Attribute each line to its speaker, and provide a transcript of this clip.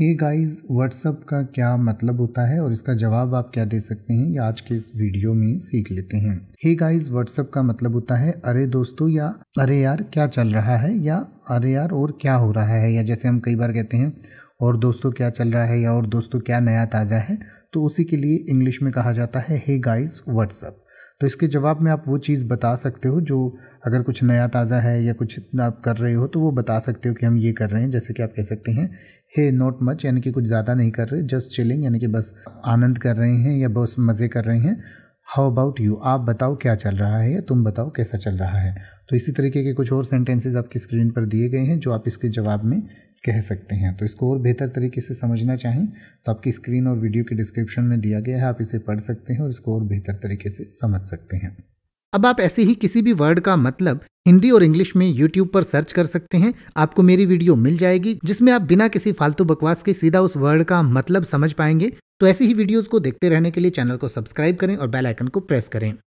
Speaker 1: hey guys what's up का क्या मतलब होता है और इसका जवाब आप क्या दे सकते हैं ये आज के इस वीडियो में सीख लेते हैं हे गाइस व्हाट्सअप का मतलब होता है अरे दोस्तों या अरे यार क्या चल रहा है या अरे यार और क्या हो रहा है या जैसे हम कई बार कहते हैं और दोस्तों क्या चल रहा है या और दोस्तों क्या नया ताज़ा है तो उसी के लिए इंग्लिश में कहा जाता है हे गाइज़ व्हाट्सअप तो इसके जवाब में आप वो चीज़ बता सकते हो जो अगर कुछ नया ताज़ा है या कुछ आप कर रहे हो तो वो बता सकते हो कि हम ये कर रहे हैं जैसे कि आप कह सकते हैं हे नॉट मच यानी कि कुछ ज़्यादा नहीं कर रहे जस्ट चिलिंग यानी कि बस आनंद कर रहे हैं या बस मज़े कर रहे हैं हाउ अबाउट यू आप बताओ क्या चल रहा है या तुम बताओ कैसा चल रहा है तो इसी तरीके के कुछ और सेंटेंसेज आपकी स्क्रीन पर दिए गए हैं जो आप इसके जवाब में कह सकते हैं तो इसको और बेहतर तरीके से समझना चाहें तो आपकी स्क्रीन और वीडियो के डिस्क्रिप्शन में दिया गया है आप इसे पढ़ सकते हैं और इसको और बेहतर तरीके से समझ सकते हैं अब आप ऐसे ही किसी भी वर्ड का मतलब हिंदी और इंग्लिश में यूट्यूब पर सर्च कर सकते हैं आपको मेरी वीडियो मिल जाएगी जिसमें आप बिना किसी फालतू बकवास के सीधा उस वर्ड का मतलब समझ पाएंगे तो ऐसी ही वीडियोस को देखते रहने के लिए चैनल को सब्सक्राइब करें और बेल आइकन को प्रेस करें